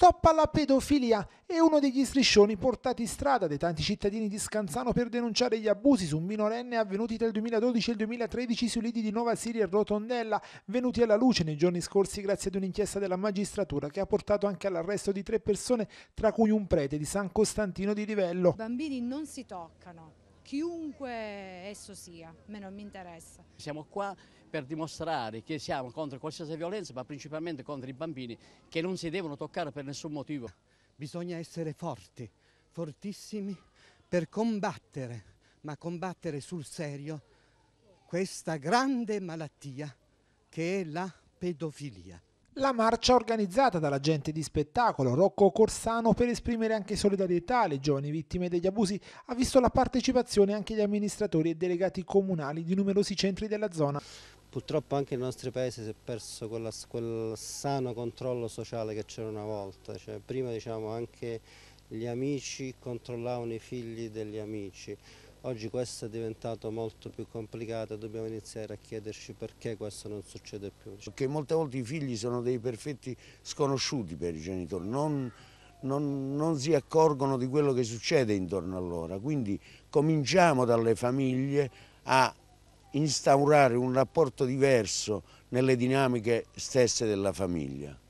Stop alla pedofilia è uno degli striscioni portati in strada dai tanti cittadini di Scanzano per denunciare gli abusi su un minorenne avvenuti tra il 2012 e il 2013 sui lidi di Nova Siria e Rotondella, venuti alla luce nei giorni scorsi grazie ad un'inchiesta della magistratura che ha portato anche all'arresto di tre persone, tra cui un prete di San Costantino di Rivello. I bambini non si toccano chiunque esso sia, a me non mi interessa. Siamo qua per dimostrare che siamo contro qualsiasi violenza, ma principalmente contro i bambini che non si devono toccare per nessun motivo. Bisogna essere forti, fortissimi per combattere, ma combattere sul serio questa grande malattia che è la pedofilia la marcia organizzata dall'agente di spettacolo Rocco Corsano per esprimere anche solidarietà alle giovani vittime degli abusi ha visto la partecipazione anche di amministratori e delegati comunali di numerosi centri della zona. Purtroppo anche nel nostro paese si è perso quella, quel sano controllo sociale che c'era una volta, cioè, prima diciamo, anche gli amici controllavano i figli degli amici. Oggi questo è diventato molto più complicato e dobbiamo iniziare a chiederci perché questo non succede più. Perché molte volte i figli sono dei perfetti sconosciuti per i genitori, non, non, non si accorgono di quello che succede intorno a loro. Quindi cominciamo dalle famiglie a instaurare un rapporto diverso nelle dinamiche stesse della famiglia.